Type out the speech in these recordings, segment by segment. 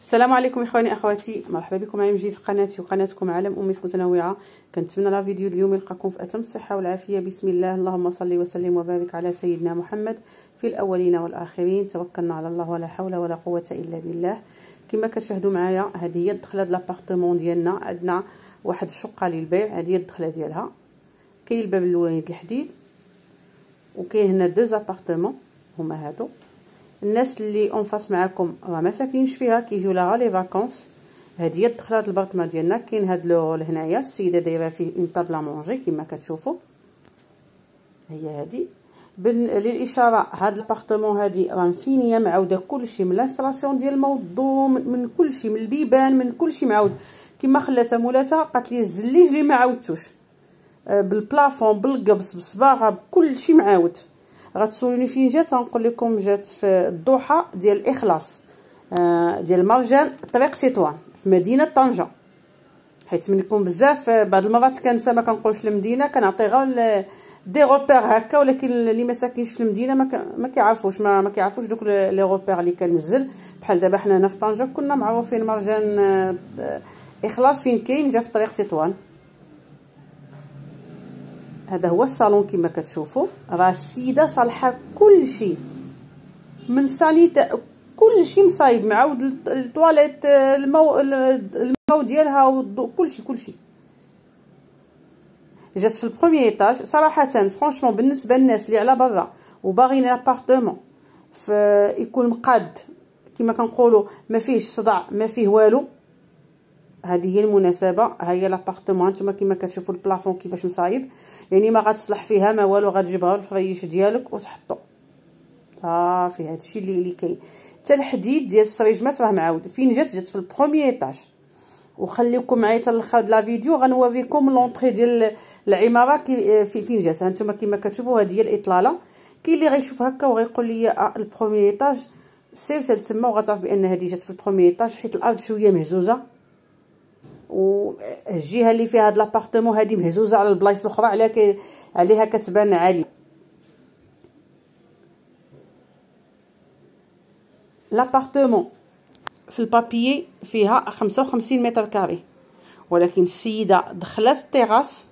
السلام عليكم اخواني اخواتي مرحبا بكم معايا مجيد في قناتي وقناتكم عالم امي متنوعه كنتمنى لا فيديو اليوم يلقاكم في اتم الصحه والعافيه بسم الله اللهم صل وسلم وبارك على سيدنا محمد في الاولين والاخرين توكلنا على الله ولا حول ولا قوه الا بالله كما كتشاهدوا معايا هذه هي الدخله ديال لابارتمون ديالنا عندنا واحد الشقه للبيع هذه هي الدخله ديالها كاين الباب الاولاني الحديد وكاين هنا دو زابارتمون هما هادو الناس اللي اون فاس معاكم راه ما ساكنينش فيها كيجيو لا لي فاكونس هذه هي الدخله البرطمه ديالنا كاين هاد لو هنايا السيده دايره فيه اون طابلا مونجي كما كتشوفوا هي هذه بال... للاشاره هاد البارطمون هادي راه مفينيه معوده كلشي من لانستراسيون ديال الموضوع من كلشي من البيبان من كلشي معود كما خلاتها مولاتها قالت لي الزليج اللي ما عاودتوش آه، بالبلافون بالقبص بالصباغه بكلشي معاود غتسولوني فين جات غنقول لكم جات في الضحى ديال الاخلاص آه، ديال مرجان طريق تطوان في مدينه طنجه حيت منكم بزاف آه، بعض المرات كنسى ما كنقولش المدينه كنعطي غير دي روبير هكا ولكن اللي ما ساكنش في المدينه ما كيعرفوش ما, ما كيعرفوش دوك لي روبير اللي كنزل بحال دابا حنا هنا في طنجه كنا معروفين مرجان آه، اخلاص فين كاين جا في طريق تطوان هذا هو الصالون كما كتشوفوا راه السيده صالحه كل شيء من ساليت كل شيء مصايب معاود التواليت المو المو ديالها والضوء كل شيء كل شيء جات في البرومي ايطاج صراحه فرانشمون بالنسبه للناس اللي على برا وباغيين ابارتمون يكون مقاد كما كنقولوا ما فيهش صداع ما فيه والو هذه هي المناسبه ها هي لابارتمون نتوما كما كتشوفوا البلافون كيفاش مصايب يعني ما غتصلح فيها ما والو غتجيبها للفريش ديالك وتحطو صافي هادشي اللي اللي كاين حتى الحديد ديال السريجمات راه معاود فين جات جات في البرومي ايطاج وخليكم معايا حتى الاخر ديال لا فيديو غنوريكم لونطري ديال العماره كي في فين جات هانتوما كما كتشوفوا هذه هي الاطلاله كاين اللي غيشوف هكا وغيقول لي آه، البرومي ايطاج سير سير تما وغتعرف بان هذه جات في البرومي ايطاج حيت الارض شويه مهزوزه والجهه اللي فيها هذا لابارتمون هذه مهزوزه على البلايص الاخرى عليها كي عليها كتبان عالي لابارتمون في البابيي فيها 55 متر كاري ولكن السيده دخلت التيراس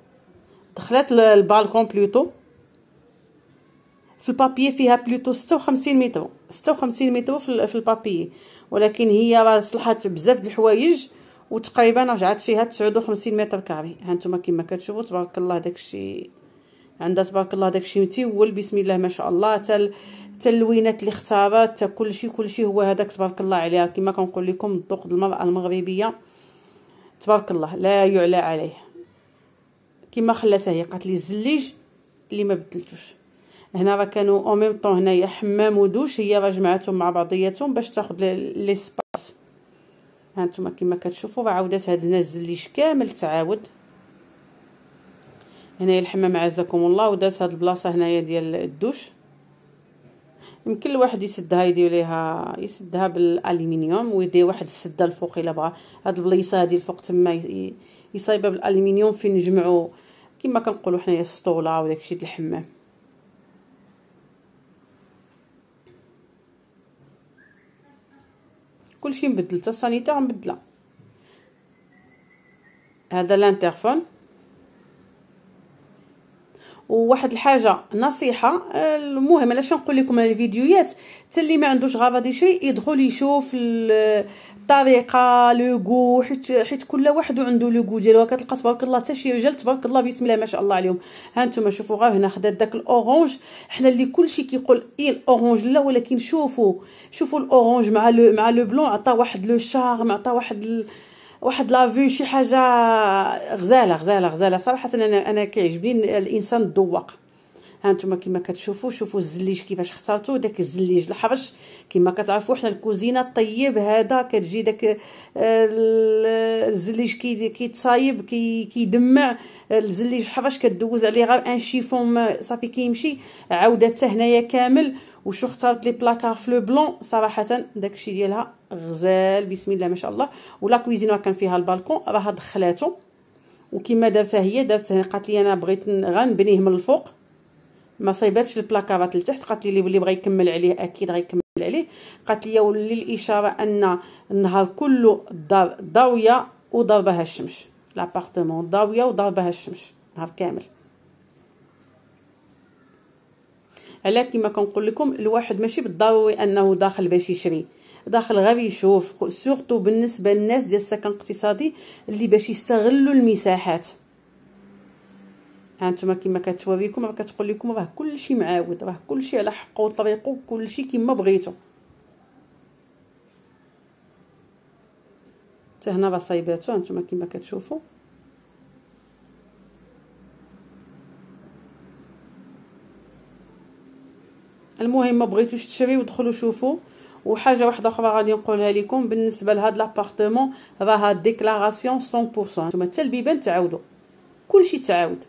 دخلت البالكون بلوتو في البابيي فيها بلوتو 56 متر 56 متر في البابيي ولكن هي راه صلحات بزاف د الحوايج وتقريبا رجعت فيها 59 متر كاري هانتوما كما كتشوفوا تبارك الله داكشي عندها تبارك الله داكشي متيول بسم الله ما شاء الله حتى التلوينات اللوينات اللي اختارات حتى كلشي كلشي هو هذاك تبارك الله عليها كما كنقول لكم الذوق المراه المغربيه تبارك الله لا يعلى عليه كما خلاتها هي قالت لي الزليج اللي ما بدلتوش هنا راه كانوا او ميم طون هنايا حمام ودوش هي راه جمعتهم مع بعضياتهم باش تاخذ لي هانتوما كما كتشوفوا عاودت هاد الناس كامل تعاود هنايا الحمام عزكم الله ودات هاد البلاصه هنايا ديال الدوش يمكن الواحد يسدها يدير ليها يسدها بالالومنيوم ويدير واحد السده الفوق الا بغى هاد البلايصه هادي الفوق تما يصايبها بالالومنيوم فين نجمعوا كما كنقولوا حنايا السطوله وداكشي ديال الحمام كلشي مبدل حتى الصانيته مبدله هذا لانترفون وواحد الحاجه نصيحه آه، المهم علاش نقول لكم الفيديوهات حتى اللي ما عندوش غرض شيء يدخل يشوف الطريقه لو غو حيت حيت كل واحد عنده لو غو ديالو كتلقى تبارك الله حتى شي رجال تبارك الله بسم الله ما شاء الله عليهم ها نتوما شوفوا غير هنا خدات داك الاورانج حنا اللي كلشي كيقول اي الاورانج لا ولكن شوفوا شوفوا الاورانج مع لو مع لو بلون عطى واحد لو شارم عطى واحد واحد لا فيو شي حاجه غزاله غزاله غزاله صراحه انا انا كيعجبني الانسان ها هانتوما كما كتشوفوا شوفوا الزليج كيفاش اختارته داك الزليج الحرش كما كتعرفوا حنا الكوزينه الطيب هذا كتجي داك آه، الزليج كيتصايب كي كيدمع الزليج الحرش كدوز عليه غير ان شيفون صافي كيمشي عاودته هنايا كامل وشو اختارت لي بلاكار فلو بلون صراحه داكشي ديالها غزال بسم الله ما شاء الله ولا كويزين راه كان فيها البالكون راه دخلاته وكما درتها هي درتها قالت لي انا بغيت غنبنيه من الفوق ما صيباتش البلاكارات لتحت قالت لي اللي بغى يكمل عليه اكيد غيكمل عليه قالت لي ولي الاشاره ان النهار كله الدار ضاويه وضربها الشمس لابارتمون ضاويه وضربها الشمس نهار كامل على كما كنقول لكم الواحد ماشي بالضروري انه داخل باش يشري داخل غير يشوف سورتو بالنسبه للناس ديال السكن الاقتصادي اللي باش يستغلوا المساحات هانتوما كما كتوريكم راه كتقول لكم راه كلشي معاود راه كلشي على حقه وطريقه كلشي كما بغيتو حتى هنا راه صايباتو هانتوما كما كتشوفوا المهم ما بغيتوش تشريو دخلوا شوفوا وحاجه واحده اخرى غادي نقولها لكم بالنسبه لهاد لابارتمون راها ديكلاراسيون 100% نتوما حتى البيبان تعاودوا كلشي تعاود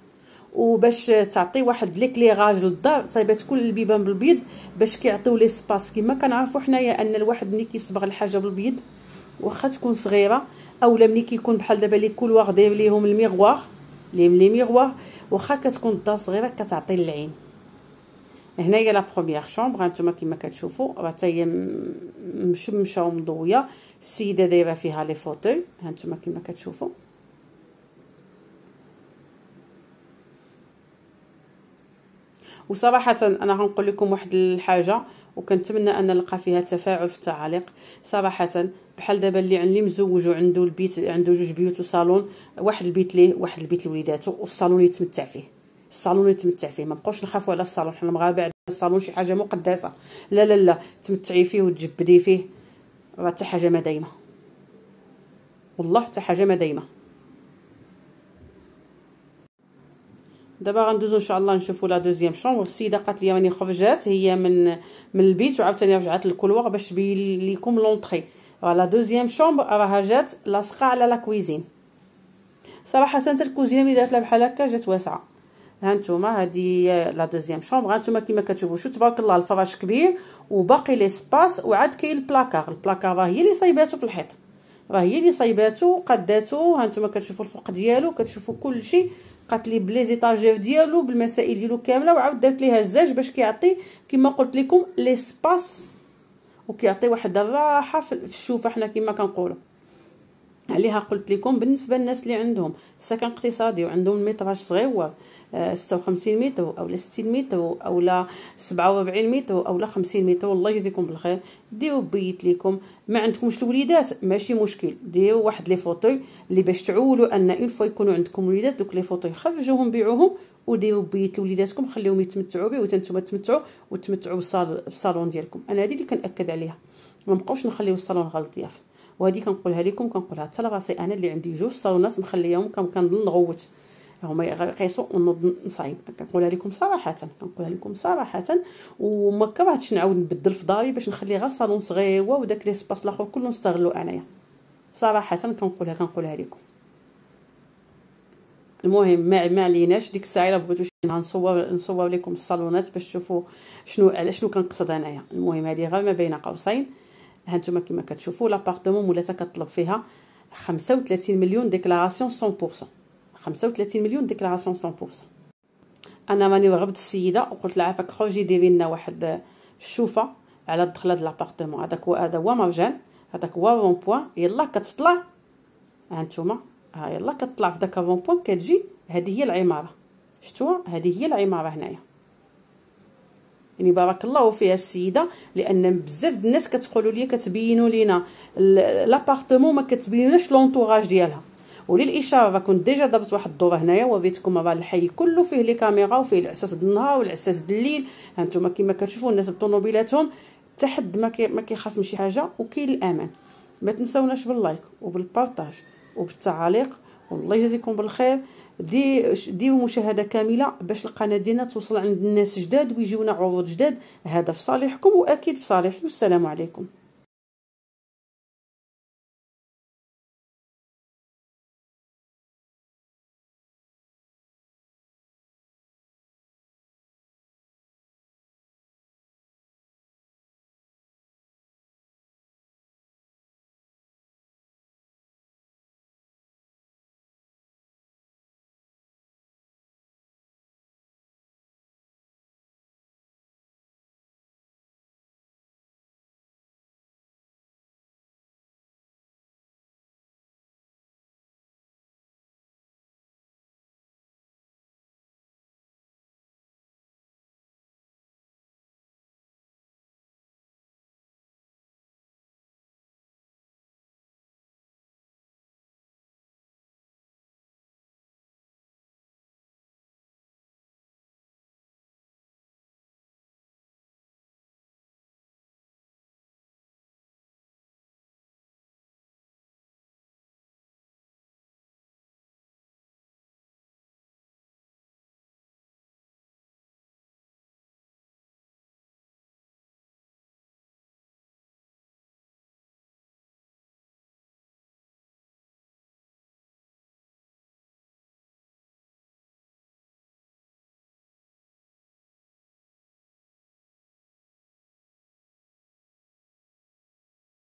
وباش تعطي واحد ليكليراج للدار صايبات كل البيبان بالبيض باش كيعطيو لي سباس كما كنعرفوا حنايا ان الواحد ملي كيصبغ الحاجه بالبيض واخا تكون صغيره اولا ملي كيكون بحال دابا لي كولوار داير ليهم الميغوار لي ميغوار واخا كتكون الدار صغيره كتعطي للعين هنايا لا بروميير شومبر هانتوما كيما كتشوفوا راه هي مشمشه ومضويه السيده دايره فيها لي فوتوي هانتوما كيما كتشوفوا وصراحه انا غنقول لكم واحد الحاجه وكنتمنى ان نلقى فيها تفاعل في التعاليق صراحه بحال دابا اللي عندي مزوج وعنده البيت عنده جوج بيوت وصالون واحد البيت ليه واحد البيت لوليداتو والصالون يتمتع فيه الصالون نتمتع فيه ما بقوش نخافوا على الصالون حنا مغاربه عندنا الصالون شي حاجه مقدسه لا لا لا تمتعي فيه وتجبدي فيه راه حتى حاجه ما دايمه والله حتى حاجه ما دايمه دابا غندوزو ان شاء الله نشوفو لا دوزيام شومبر السيده قالت لي راني خرجات هي من من البيت وعاوتاني رجعت للكلوغ باش تبين ليكم لونطري راه لا دوزيام شومبر راها جات لاصقه على لا كويزين صراحه حتى الكوزينه ملي دارت لها بحال هكا جات واسعه هانتوما هذه لا دوزيام شومبر هانتوما كيما كتشوفوا شو تبارك الله الفراش كبير وباقي ليسباس وعاد كاين البلاكار البلاكار راه هي اللي صايباتو في الحيط راه هي اللي صايباتو قداتو هانتوما كتشوفوا الفوق ديالو كتشوفوا كلشي قالت لي بلي زيطاجير ديالو بالمسائل ديالو كامله وعاود دارت ليها الزاج باش كيعطي كيما قلت لكم ليسباس وكيعطي واحد الراحه في الشوفه حنا كيما كنقولوا عليها قلت لكم بالنسبه للناس اللي عندهم سكن اقتصادي وعندهم المتراج صغيور 56 متر اولا 60 متر اولا 47 متر اولا 50 متر الله يجزيكم بالخير ديروا بيت ليكم ما عندكمش الوليدات ماشي مشكل ديروا واحد لي فوتوي اللي باش تعولوا ان اون فوا يكونوا عندكم وليدات دوك لي فوتوي خرجوهم بيعوهم وديروا بيت لوليداتكم خليهم يتمتعوا به وتنتوما تمتعوا وتمتعوا, بالصالون ديالكم انا هذه اللي كنأكد عليها ما نبقاوش نخليو الصالون غلط ضياف وهذه كنقولها لكم كنقولها حتى لراسي انا اللي عندي جوج صالونات مخليهم كنظن نغوت هما يقيسوا ونوض صعيب كنقولها لكم صراحه كنقولها لكم صراحه وما كرهتش نعاود نبدل في داري باش نخلي غير صالون صغير وداك لي سباس الاخر كله نستغلو انايا صراحه كنقولها كنقولها لكم المهم ما ما عليناش ديك الساعه الا بغيتو نصور نصور لكم الصالونات باش تشوفوا شنو على شنو كنقصد انايا المهم هذه غير ما بين قوسين هانتوما كيما كما كتشوفوا لابارتمون مولاتها كطلب فيها 35 مليون ديكلاراسيون 100% 35 مليون ديكلاراسيون 100% انا ماني رغبت السيده وقلت لها عافاك خرجي ديري لنا واحد الشوفه على الدخله ديال لابارتمون هذاك هو هذا هو مرجان هذاك هو رون بوين يلا كتطلع هانتوما ها يلا كتطلع في داك رون بوين كتجي هذه هي العماره شتوها هذه هي العماره هنايا يعني بارك الله فيها السيده لان بزاف الناس كتقولوا لي كتبينوا لينا لابارتمون ما كتبيناش لونطوراج ديالها وللاشاره كنت ديجا ضربت واحد الدوره هنايا وريتكم راه الحي كله فيه لي كاميرا وفيه العساس النهار والعساس الليل هانتوما كما كتشوفوا الناس بطوموبيلاتهم حتى حد ما كيخاف من شي حاجه وكاين الامان ما تنساوناش باللايك وبالبارطاج وبالتعاليق والله يجازيكم بالخير دي ديو مشاهده كامله باش القناه ديالنا توصل عند الناس جداد ويجيونا عروض جداد هذا في صالحكم واكيد في صالحي والسلام عليكم